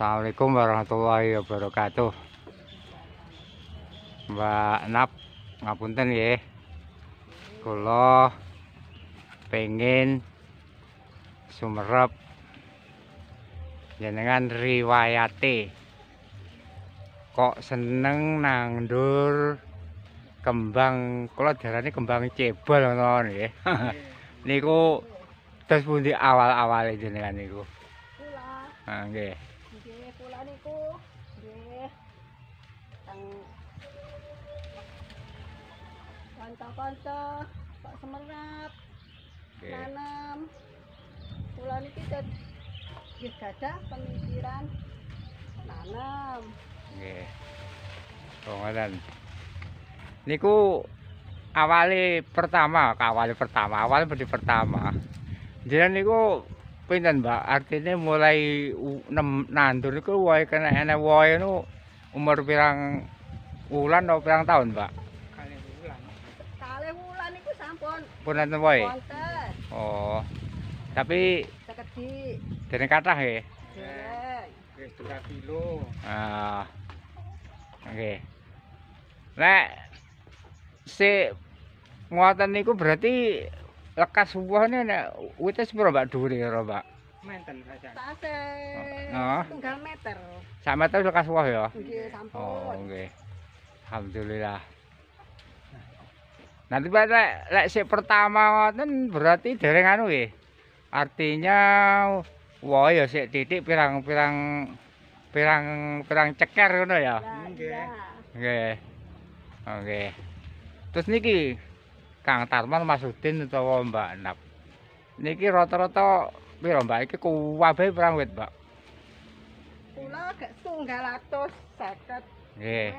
Assalamualaikum warahmatullahi wabarakatuh. Mbak Nap, ngapunten ya. Kulo pengen sumerep jenengan riwayati kok seneng nangdur kembang kula darane kembang cebol ngono niku terus pundi awal-awale jenengan niku kula ha ah, nggih kanca-kanca pak semerap okay. nanam kula niki nggih gadah ya pemikiran nanam nggih okay. oh, ngoten niku awali pertama awali pertama awal beri pertama jadi niku pinter, mbak artinya mulai nem, nandur niku wae kena enak wae nu umur pirang wulan atau pirang tahun mbak pun woi. Oh, tapi. Sekecil. Dari kata he. Oke, dua kilo. Ah, oke. Nek si muatan niku berarti lekas woh nih nek wita sepuluh mbak dua nih roba menten saja tak oh. oh. tinggal meter sama meter lekas sebuah ya oke sampun oh, oke alhamdulillah Nanti pada lek si pertama ngoten berarti dereng anu nggih. Artinya wah ya sik titik pirang-pirang pirang-pirang ceker ngono ya. Oke iya. Nggih. Oke. Terus niki Kang Tarman Masudin utawa Mbak Nap. Niki rata-rata pira Mbak iki kuwabe pirang wit, Mbak? Kula gak 150. Nggih.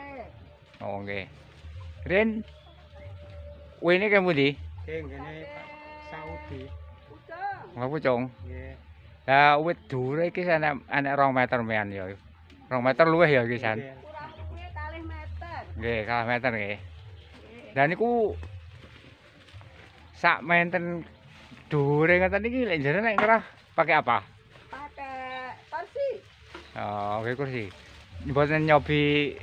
Oh nggih. Rin Wih ini kamu kene Keng, ini Saudi. Enggak pucung. Ya, wih dure ini sana anak rong meter mian ya. Rong meter luweh ya di sana. Kurang lebih kalah meter. Gak, kalah meter gak. Dan aku sak menten dure nggak tadi gila jadi naik kerah pakai apa? Pakai kursi. Oh, oke kursi. Buat nyobi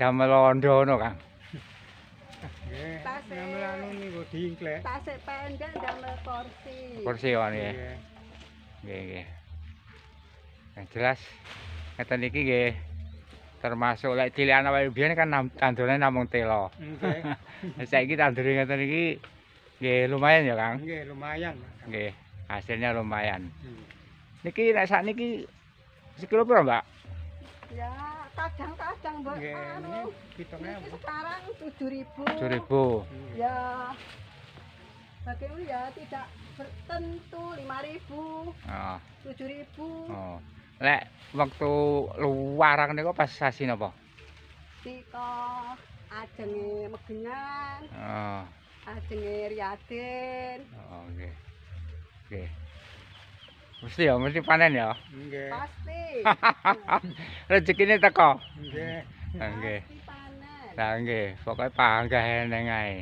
damelondo no kang. Pasé. Namel niku diingklek. Pasé pendek damel porsi. Porsi kan nggih. Nggih nggih. Yang jelas ngeten iki nggih termasuk lek cilian awake dhewe kan tandurane namung telo. Nggih. Saiki tandure ngeten iki nggih lumayan ya, Kang. Nggih, lumayan. Nggih, hasilnya lumayan. Hmm. Niki nek sak niki sekilo piro, Mbak? Ya, kadang-kadang mbak anu pitongnya ini sekarang 7000 7000 ya bagaimana ya tidak tertentu 5000 oh. 7000 oh. lek waktu luar nih kok pas sasin apa Siko ajengi megenyan oh. ajengi Riyadin oh, oke oke Mesti ya, mesti panen ya. Nggih. Pasti. Rezekine teko. Nggih. Nggih. Pasti panen. Nggih, pokoke panggah neng ae.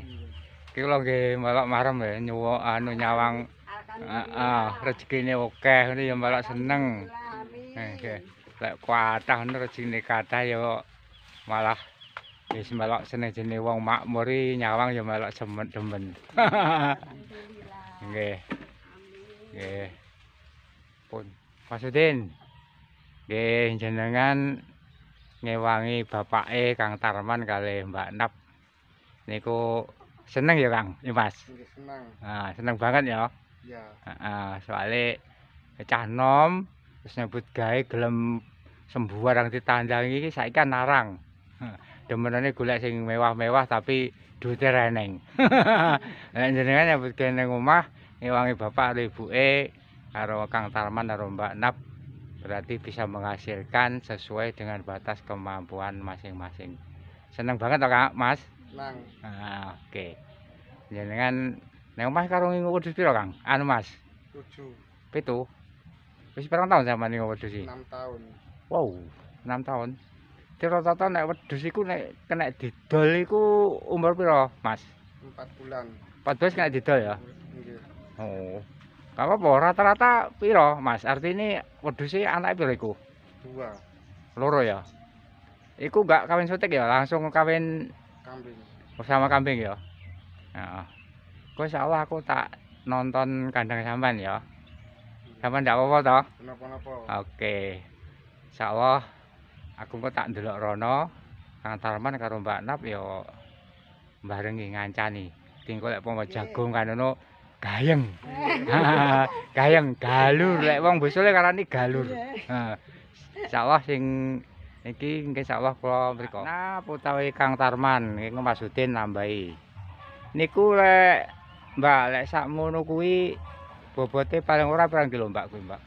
Iki kula nggih melok marem ya nyuwuk anu nyawang. Heeh, ah, ah, rezekine okeh, ngene ya seneng. Nggih. Lek kuatah ngono rezekine kathah ya malah wis melok seneng jenenge wong makmur nyawang ya melok semen demen. Nggih. Nggih. Nggih. pun Pak Sudin Gih jenengan Ngewangi bapak e Kang Tarman kali Mbak Nap Niku seneng ya Kang Imas Seneng nah, Seneng banget ya Iya nah, Soalnya Cah nom Terus nyebut gae gelem sembuh orang ditandangi saya kan narang demenane golek sing mewah-mewah tapi duwe reneng. Lah jenengan nyebut kene omah ngewangi bapak karo ibuke karo Kang Tarman karo Mbak Nap berarti bisa menghasilkan sesuai dengan batas kemampuan masing-masing. Senang banget toh Kak, Mas? Senang. Nah, oke. Jenengan nang omah karo ngingu wedhus piro Kang? Anu Mas? 7. 7. Wis pirang tahun sampean ngingu wedhus iki? 6 tahun. Wow, 6 tahun. tiro rata nek wedhus iku nek kena didol iku umur piro, Mas? 4 bulan. 4 bulan kena didol ya? Nggih. Oh. Kalau apa rata-rata piro mas? Arti ini waduh sih anak piro iku? Dua. Loro ya. Iku gak kawin sutik ya? Langsung kawin. Kambing. Bersama kambing ya. Ya. Kau insya Allah aku tak nonton kandang sampan ya. Sampan tidak apa-apa toh? apa-apa. Oke. Insya Allah aku kok tak dulu Rono. Kang Tarman karo Mbak Nap yo barengi ngancani. Tinggal lek pomo jagung kan gayeng. gayeng galur lek wong bosole karani galur. Insyaallah sing iki insyaallah kula mriku. Nah, utawi Kang Tarman iki maksudin nambahi. Niku lek Mbak lek sakmono kuwi bobote paling ora pirang kilo Mbak kuwi, Mbak?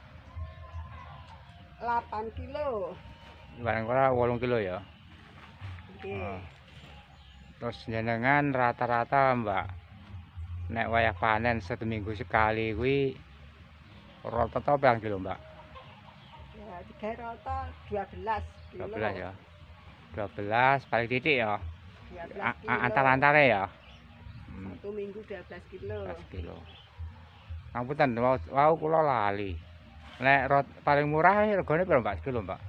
8 kilo. Paling ora 8 kilo ya. Okay. Nah. Terus jenengan rata-rata Mbak nek wayah panen satu minggu sekali kuwi rotot apa yang kilo, Mbak? Ya, 3 rotot 12 kilo. 12 ya. 12 paling titik ya. 12 kilo. Antar-antare ya. Hmm. Satu minggu 12 kilo. 12 kilo. Ngapunten, wau wau kula lali. Nek rot paling murah regane piro, Mbak? Sekilo, Mbak.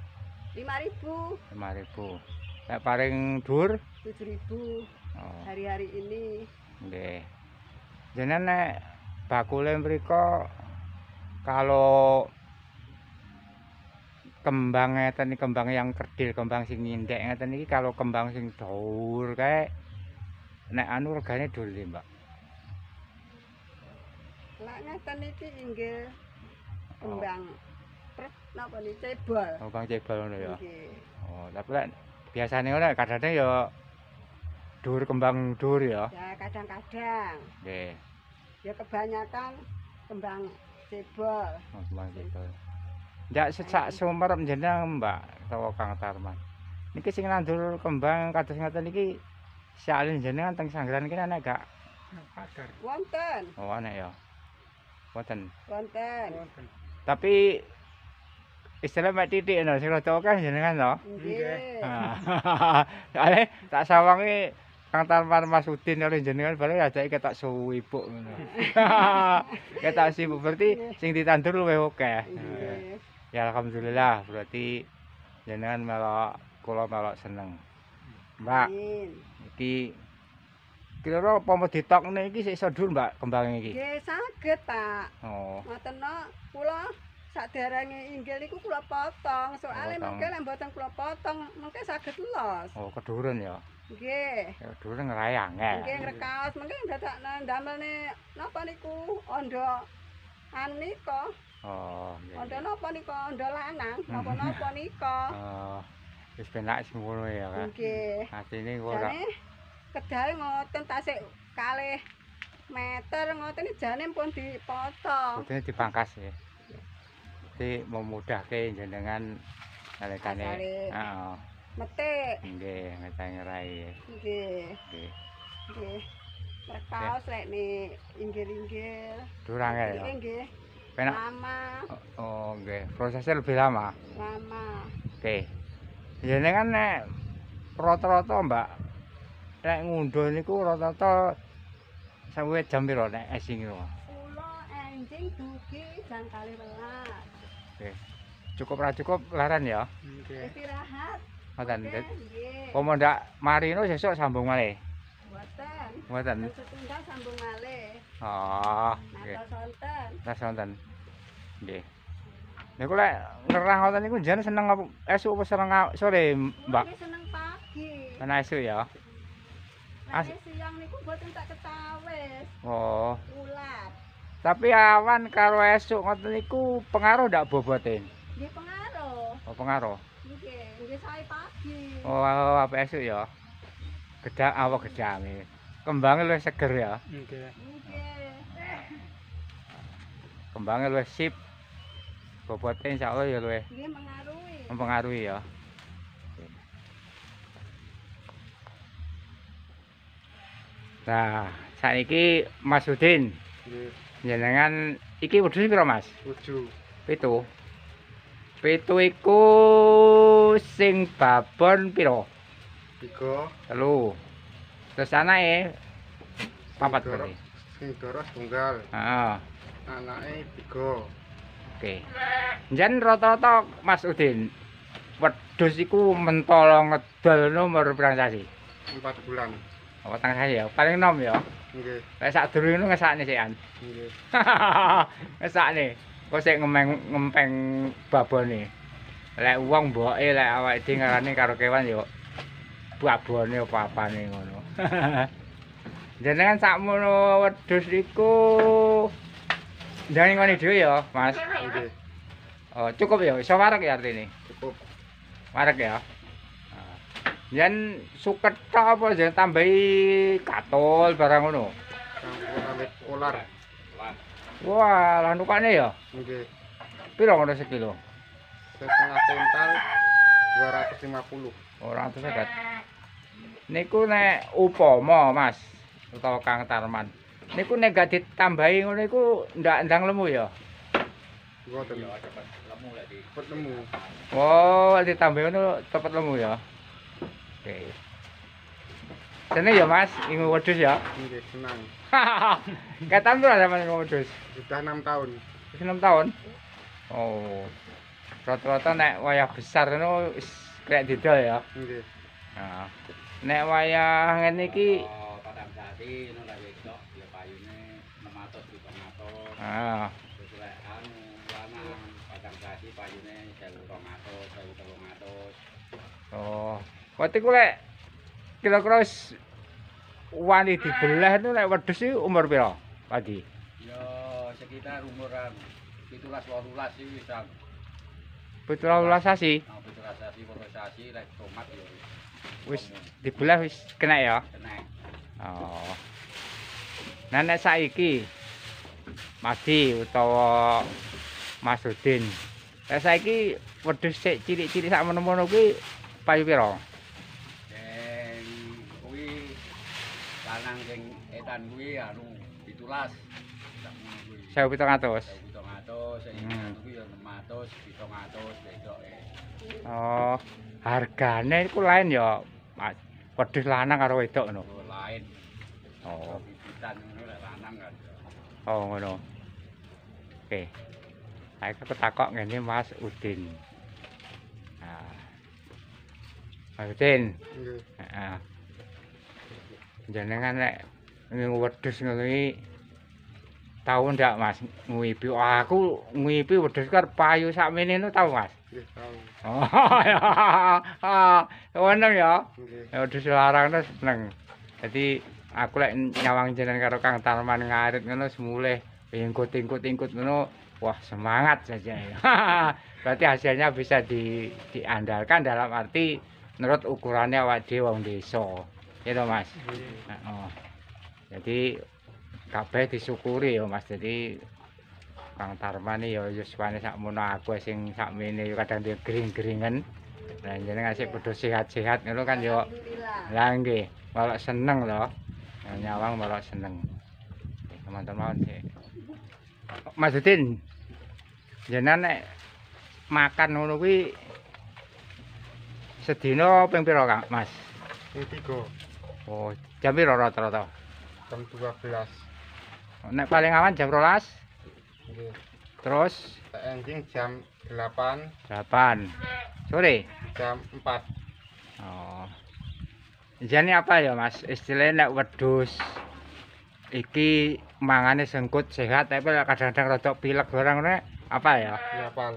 5000. 5000. Nek paling dhuwur 7000. Oh. Hari-hari ini. Nggih. jadi nek bakule mereka kalau kembangnya tadi kembang yang kerdil kembang sing indek tadi kalau kembang sing daur kayak nek anu regane dulu mbak laknya tadi ki inggil oh. kembang oh. Napa nih cebol? Oh, bang cebol ya. Okay. Oh, tapi lah biasanya orang kadang-kadang ya dur kembang dur ya ya kadang-kadang yeah. ya kebanyakan kembang sebel oh, kembang sebel tidak sejak hmm. sumber menjenang mbak atau kang tarman ini sing nandur kembang kados ngaten iki sialin jeneng teng sanggaran kene ana gak agar wonten oh ana ya wonten wonten tapi istilah mbak titik no sing rada kan jenengan no nggih ha tak sawangi Kang Tarman Mas Udin oleh jenengan bareng ajake ketok suwi buk ngono. ketok sibuk berarti yeah. sing ditandur luwe oke. Ya alhamdulillah berarti jenengan melo kula melo seneng. Mbak. Yeah. Iki kira-kira pomo ditokne iki sik iso dur Mbak kembang iki. Nggih yeah, saged Pak. Oh. Mboten no kula sak derenge inggil niku kula potong soalnya mengke lek mboten kula potong mengke saged los. Oh keduren ya. Nggih. Ya durung ngrayange. Ya. Nggih ngrekaos, mengke dadak nang damelne napa niku? Ondo anu Oh, nggih. Ondo napa nika? Ondo lanang, hmm. napa napa nika. Oh. Wis penak sing ngono ya, Kak. Nggih. Atine ora. Kedal ngoten tasik kalih meter ngoten jane pun dipotong. Kudune dipangkas ya. Di memudahke jenengan kalekane. Heeh. metik nggih metik ngerai nggih Oke. Oke. perkaos lek ni inggil-inggil durang ya nggih penak lama oh nggih prosesnya lebih lama lama oke ya ini kan nek rata-rata mbak nek ngunduh niku rata-rata sampai jam piro nek esing itu kula enjing dugi jam kali oke cukup ra cukup laran ya nggih istirahat Mboten. Apa ndak marino sesuk sambung malih? Mboten. Mboten. Tinggal sambung malih. Oh, nggih. Nah, sonten. Nggih. Niku lek ngerah ngoten niku jan seneng apa esuk sore, Mbak? Seneng pagi. Ana esuk ya. As siang niku mboten tak ketawis. Oh. Tapi awan karo esuk ngoten niku pengaruh ndak bobotin? Nggih pengaruh. Oh pengaruh. Nggih. Wis pagi. Oh, apa esuk ya? Gedak ah, apa gedang iki? Kembange seger ya. Nggih. Kembangnya luwih sip. Bobote insyaallah ya luwih. Nggih, mengaruhi. Mempengaruhi ya. Nah, saiki Mas Udin. Nggih. Jenengan iki wedhus piro, Mas? 7. 7. Petu iku sing babon piro? Tiga. Telu. Terus anake eh. papat kali. Sing doros tunggal. Heeh. Ah. Anake tiga. Oke. Okay. rototok Mas Udin wedhus iku mentolo Ngedal nomor pirang sasi? 4 bulan. Apa oh, tang ya? Paling nom ya. Nggih. Lek sak durung ngono ngesakne sekan. Nggih. ngesakne. Kok sik ngempeng ngempeng babone. lek wong mboke lek awake dhewe ngarani karo kewan yo babone papane ngono. Jenengan sakmono wedhus iku ndang ngene dhewe yo, Mas. Oke. Oh, cukup yo, iso warek ya ini? Cukup. Warek ya. Yen suket apa jen tambahi katul barang ngono. Ular. Wah, lanukane ya. Nggih. Pira ngono sekilo? setengah kental 250 orang tuh sekat niku nek upomo mas atau kang tarman niku nek gak ditambahi ngono iku ndak ndang lemu ya boten lemu lagi cepet lemu oh ditambahi ngono cepet lemu ya oke okay. Seneng ya Mas, ingu wedus ya? Iya, senang. Kaitan tuh ada Mas ingu wedus? Sudah 6 tahun. Sudah 6 tahun? Oh. rata-rata nek wayah besar itu kayak didal ya nah, nek wayah ini ini ah. Oh, waktu itu lek kira-kira wani dibelah itu lek wedus itu umur berapa lagi? Ya sekitar umuran itulah 12 sih bisa. Putra ulah sasi. Oh, putra sasi, putra sasi lek tomat yo. Wis dibelah wis kena ya. Kena. Oh. Nah nek saiki Madi utawa Mas Udin. Nek saiki wedhus sik cilik-cilik sak menemono kuwi payu pira? Den kuwi lanang sing etan kuwi anu 17. Sak menemono kuwi. 1700. Oh sing hmm. iku ya 600 700 bedoke oh hargane iku lain ya ah, wedhus lanang karo wedok ngono oh lain oh bibitan ngono lek lanang kan oh ngono oke okay. aku ketakok ngene Mas Udin ah. Mas Udin nggih heeh ah, jenengan nek ngewedhus ngono Tahu ndak Mas ngipi? Wah, aku ngipi udah sekar payu sakmene no tahu Mas. Nggih, tahu. Oh, ya. Seneng ya. Udah ya, selarang tuh seneng. Jadi aku lagi nyawang jalan karo Kang Tarman ngarit ngono semule tingkut tingkut tingkut ngono wah semangat saja ya. Berarti hasilnya bisa di, diandalkan dalam arti menurut ukurannya wajib dhewe di so, Ya you Mas. Oh. Jadi kabeh disyukuri ya Mas. Jadi Kang Tarmani ya yuswane sakmono aku sing sakmene kadang dhewe gering-geringen. Lah jenenge ngasih bodho sehat-sehat ngono kan ya. Lah nggih, malah seneng loh Nyawang malah seneng. Teman-teman sih. Mas Udin, jenengan nek makan ngono kuwi sedina ping pira Kang Mas? Ping 3. Oh, jam pira rata-rata? Jam 12. Nek paling awan jam rolas. Terus ending jam 8. 8. Sore jam 4. Oh. Jane apa ya, Mas? Istilahnya nek wedhus iki mangane sengkut sehat tapi kadang-kadang rodok pilek orang nek apa ya? Kelapan.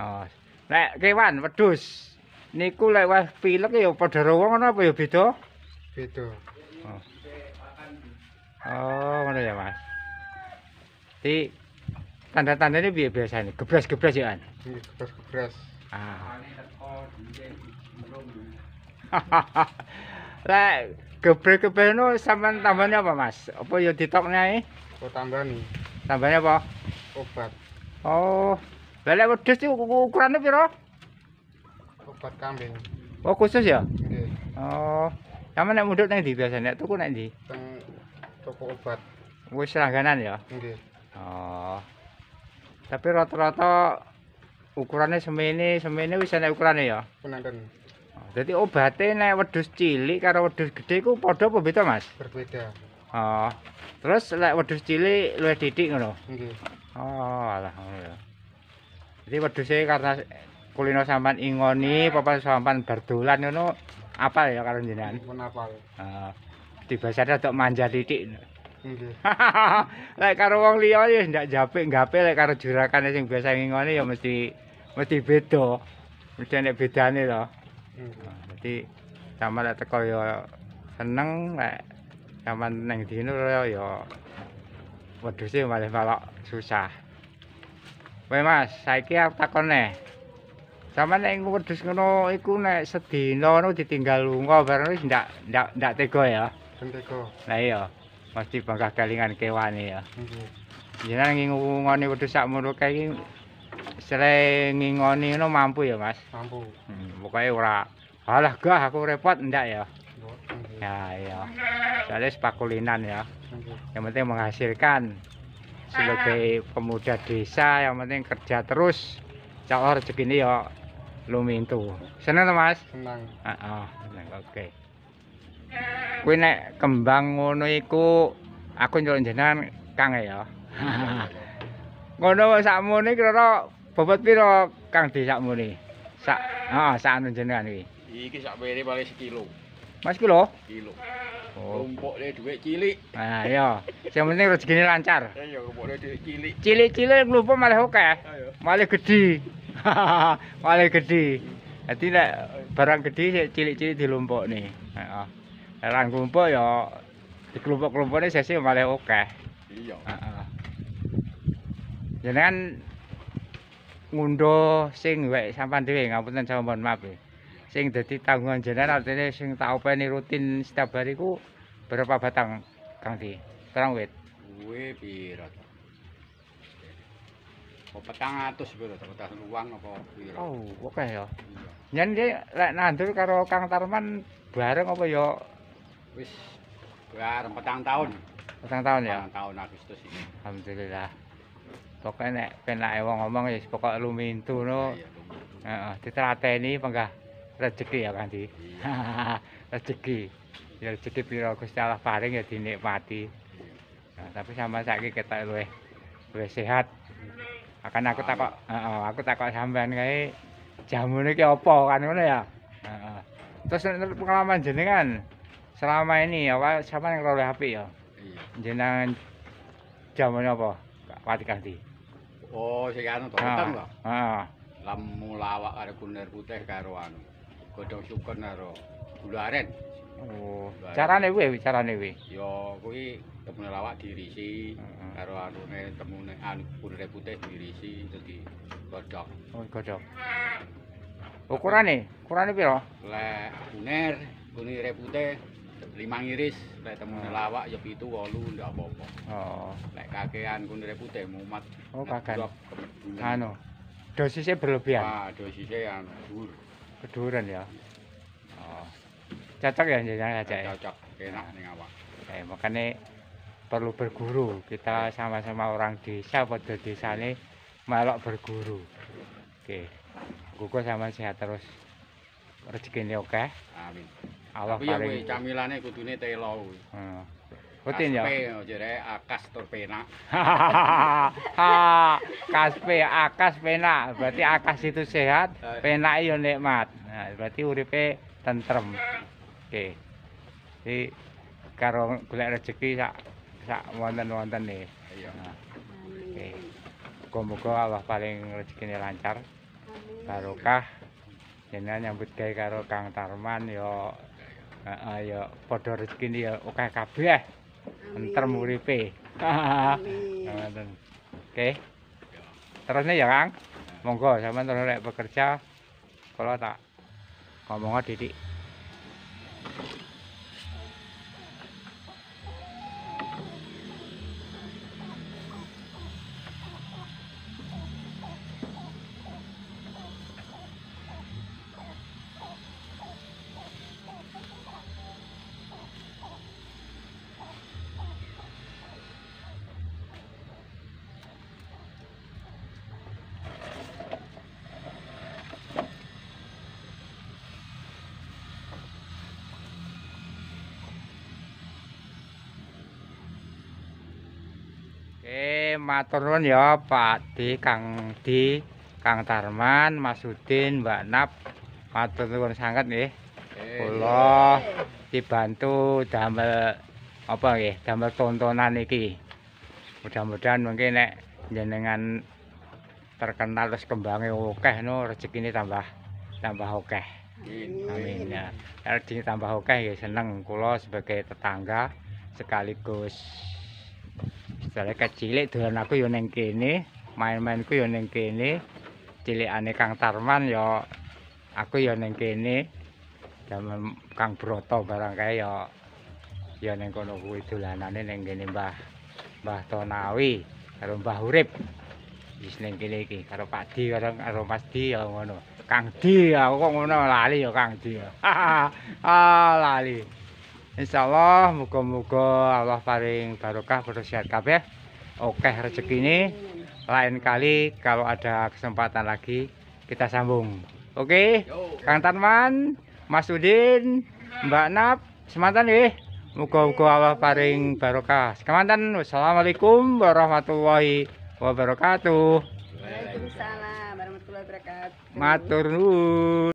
Oh. Nek kewan wedhus niku lek wis pilek ya padha rowo ngono apa ya beda? Beda. Oh. Oh, ya, Mas? Jadi tanda-tandanya biasa biasanya? Gebras-gebras ya, An. Iya, gebras-gebras. Ah. Lah, gebras gebrek no sampean tambahnya apa, Mas? Apa yang ditoknya e? Oh, tambah nih, Tambahnya apa? Obat. Oh. Lah lek wedhus ukurannya ukurane pira? Obat kambing. Oh, khusus ya? Nggih. Iya. Oh. Sampe nek mundhut nang biasanya, biasane? Nek tuku nang ndi? Teng toko obat. Wis langganan ya? Nggih. Oh. Tapi rata-rata ukurannya semene, semene wis ana ukurane ya. Penanten. Oh, dadi obate nek wedhus cilik karo wedhus gedhe ku padha apa beda, Mas? Berbeda. Oh. Terus lek wedhus cilik luwih didik ngono. Nggih. Oh, alah ngono ya. Dadi wedhuse karena kulino sampan ingoni, papan sampan berdolan ngono apal ya karo jenengan? apal. Heeh. Oh. Dibasane manja didik. lek karo wong liya ya ndak japek gape lek karo jurakan sing biasa ngene ya mesti mesti beda. Mesti ana bedane to. Ah, dadi sama lek teko ya seneng lek sampean nang dino ya wedhus e malah malah susah. Wae Mas, saiki aku takone. Sampeyan nek wedhus ngono iku nek sedina ngono ditinggal lunga bareng wis ndak ndak tega ya. Ndak Lah iya. pasti bangga kelingan kewan ya jadi nanti ngomongin waktu sak mulu kayak gini sering ngomongin no mampu ya mas mampu hmm, pokoknya ora alah gak aku repot enggak ya ya iya soalnya spakulinan ya yang penting menghasilkan sebagai pemuda desa yang penting kerja terus cowok rezeki ini ya lumintu seneng mas senang uh -uh. oke kuwi nek kembang ngono iku aku njaluk jenengan Kang ya. Ngono wae sakmene kira-kira bobot pira Kang di sakmene? Sak heeh oh, sak anu jenengan iki. Iki sak pere paling sekilo. Mas kilo? Kilo. Oh. Rumpuke cilik. Ah iya. Sing penting rezekine lancar. Iya, rumpuke dhuwit cilik. Cilik-cilik nglumpuk malah oke. Okay. Malah gedhi. malah gedhi. Dadi nek barang gedhi sik cilik-cilik dilumpukne. Heeh. Oh. Lan kelompok ya di kelompok-kelompoknya saya sih malah oke. Iya. Jadi uh -uh. sing wek sampan dhewe ngapunten sampean mohon maaf Sing dadi tanggungan jenengan artine sing tak openi rutin setiap hari berapa batang Kang Di? Terang wit. Kuwi pira to? Kok 400 pira to? Kota luang apa pira? Oh, oke ya. Iya. Yen iki lek nandur karo Kang Tarman bareng apa ya wis biar petang tahun petang tahun ya petang tahun Agustus ini Alhamdulillah pokoknya nek penak ewang ngomong ya pokok lumintu no ya, ya, ini penggah rezeki ya kan di ya. rezeki ya rezeki biro aku secara paling ya dinikmati Nah, tapi sama saya kita luwe luwe sehat akan aku takut uh, uh, aku takut sampean kayak jamu ini kayak opo kan mana ya uh, uh. terus pengalaman jenengan kan selama ini apa siapa yang oleh HP ya jenengan jamannya apa pati kanti oh sing anu to kan lo ah, heeh ah. lemu lawak karo kunir putih karo anu godhong sukun karo gula aren oh carane kuwi carane kuwi ya kuwi temune lawak dirisi karo anune temune anu kunir putih dirisi dadi godhok oh godhok ukurane ukurane piro lek kunir kunir putih lima ngiris lek temu oh. lawak ya pitu wolu ndak apa-apa. Oh. Lek kakean kunire putih mumat. Oh, kakean. Anu. Dosisnya berlebihan. Ah, dosisnya yang dhuwur. Keduren ya. Iya. Oh. Cocok ya jenengan aja. Cocok, enak ning awak. Eh, makane perlu berguru. Kita iya. sama-sama orang desa pada desane melok berguru. Oke. Okay. Kuku sama sehat terus. rezeki ini oke. Okay. Amin. Allah Tapi ya, paring. Tapi camilane kudune telo kuwi. Heeh. Kuwi ya. Oh, Jere akas terpena Kaspe akas pena berarti akas itu sehat, pena yo iya nikmat. Nah, berarti uripe tentrem. Oke. Okay. Jadi karo golek rezeki sak sak wonten-wonten nih. Iya. Nah, oke. Okay. Muga-muga Allah paling rezekine lancar. Barokah. Jenengan nyambut gawe karo Kang Tarman yo ayo ah, ah, podo rezeki ini ya oke kabeh eh. entar muripe ah, oke terusnya ya kang monggo sampean terus lek bekerja kalau tak ngomongnya didik matur nuwun ya Pak Di Kang Di Kang Tarman Mas Udin Mbak Nap matur nuwun sangat nggih eh, kula dibantu damel apa nggih damel tontonan iki mudah-mudahan mungkin nek jenengan terkenal terus kembangnya oke no rezeki ini tambah tambah oke okay. amin ya rezeki tambah oke ya seneng kulo sebagai tetangga sekaligus Soalnya kecilik dolan aku yo neng kene, main-mainku yo neng kene. Cilikane Kang Tarman yo aku yo neng kene. Zaman Kang Broto barang kae yo yo neng kono kuwi dolanane neng kene Mbah Mbah Tonawi karo Mbah Urip. Wis neng kene iki karo Pak Di karo, karo Mas Di yo ngono. Kang Di aku kok ngono lali yo Kang Di. Ah lali. Insya Allah muka-muka Allah paling barokah bersihat kabeh oke rezeki ini lain kali kalau ada kesempatan lagi kita sambung oke Kang Tanman Mas Udin Mbak Nap semantan nih muka-muka Allah paling barokah semantan Wassalamualaikum warahmatullahi wabarakatuh Waalaikumsalam warahmatullahi wabarakatuh Matur